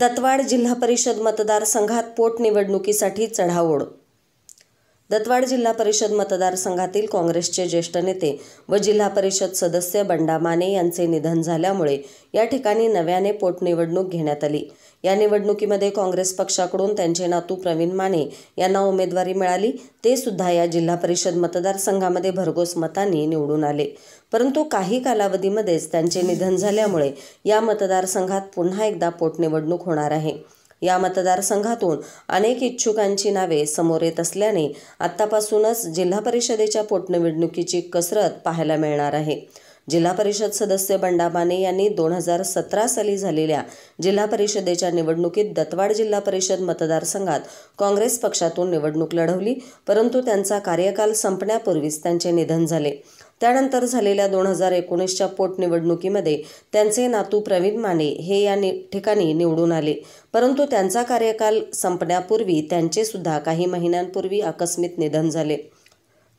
दतवाड जिल्हा परिषद मतदारसंघात पोटनिवडणुकीसाठी चढाओढ दत्तवाड जिल्हा परिषद मतदारसंघातील काँग्रेसचे ज्येष्ठ नेते व जिल्हा परिषद सदस्य बंडा माने यांचे निधन झाल्यामुळे या ठिकाणी नव्याने पोटनिवडणूक घेण्यात आली या निवडणुकीमध्ये काँग्रेस पक्षाकडून त्यांचे नातू प्रवीण माने यांना उमेदवारी मिळाली ते सुद्धा या जिल्हा परिषद मतदारसंघामध्ये भरघोस मतांनी निवडून आले परंतु काही कालावधीमध्येच त्यांचे निधन झाल्यामुळे या मतदारसंघात पुन्हा एकदा पोटनिवडणूक होणार आहे या मतदारसंघातून अनेक इच्छुकांची नावे समोर येत असल्याने आतापासूनच जिल्हा परिषदेच्या पोटनिवडणुकीची कसरत पाहायला मिळणार आहे जिल्हा परिषद सदस्य बंडाबाने यांनी दोन हजार सतरा साली झालेल्या जिल्हा परिषदेच्या निवडणुकीत दतवाड जिल्हा परिषद मतदारसंघात काँग्रेस पक्षातून निवडणूक लढवली परंतु त्यांचा कार्यकाल संपण्यापूर्वीच त्यांचे निधन झाले त्यानंतर झालेल्या दोन हजार एकोणीसच्या पोटनिवडणुकीमध्ये त्यांचे नातू प्रवीण माने हे या ठिकाणी निवडून आले परंतु त्यांचा कार्यकाल संपण्यापूर्वी त्यांचे सुद्धा काही महिन्यांपूर्वी आकस्मित निधन झाले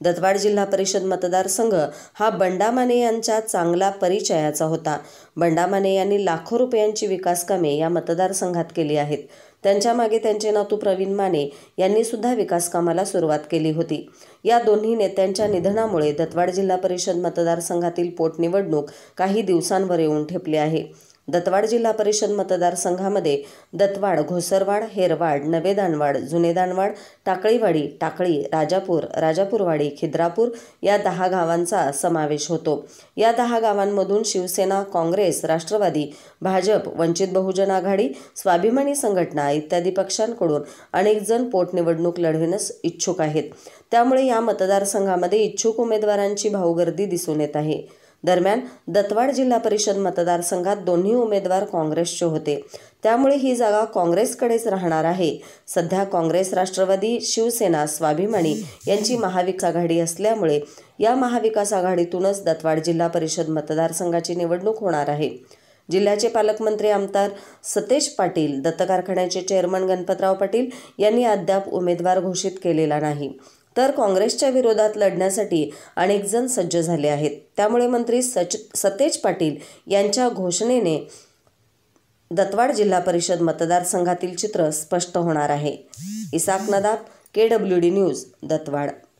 दतवाड जिल्हा परिषद मतदारसंघ हा बंडा माने यांच्या चांगला परिचयाचा होता बंडा माने यांनी लाखो रुपयांची कामे या मतदारसंघात केली आहेत त्यांच्या मागे त्यांचे नातू प्रवीण माने यांनी सुद्धा कामाला सुरुवात केली होती या दोन्ही नेत्यांच्या निधनामुळे दतवाड जिल्हा परिषद मतदारसंघातील पोटनिवडणूक काही दिवसांवर येऊन ठेपली आहे दतवाड जिल्हा परिषद मतदारसंघामध्ये दतवाड घोसरवाड हेरवाड नवे दानवाड जुने दानवाड टाकळीवाडी टाकळी राजापूर राजापूरवाडी खिद्रापूर या दहा गावांचा समावेश होतो या दहा गावांमधून शिवसेना काँग्रेस राष्ट्रवादी भाजप वंचित बहुजन आघाडी स्वाभिमानी संघटना इत्यादी पक्षांकडून अनेक पोटनिवडणूक लढविण्यास इच्छुक आहेत त्यामुळे या मतदारसंघामध्ये इच्छुक उमेदवारांची भाऊगर्दी दिसून येत आहे दरम्यान दतवाड जिल्हा परिषद मतदारसंघात दोन्ही उमेदवार काँग्रेसचे होते त्यामुळे ही जागा काँग्रेसकडेच राहणार आहे सध्या काँग्रेस राष्ट्रवादी शिवसेना स्वाभिमानी यांची महाविकास आघाडी असल्यामुळे या महाविकास आघाडीतूनच दतवाड जिल्हा परिषद मतदारसंघाची निवडणूक होणार आहे जिल्ह्याचे पालकमंत्री आमदार सतेज पाटील दत्तकारखान्याचे चेअरमन गणपतराव पाटील यांनी अद्याप उमेदवार घोषित केलेला नाही तर काँग्रेसच्या विरोधात लढण्यासाठी अनेक जण सज्ज झाले आहेत त्यामुळे मंत्री सच सतेज पाटील यांच्या घोषणेने दत्तवाड जिल्हा परिषद मतदारसंघातील चित्र स्पष्ट होणार आहे Isak Nadab K W D news दत्वाड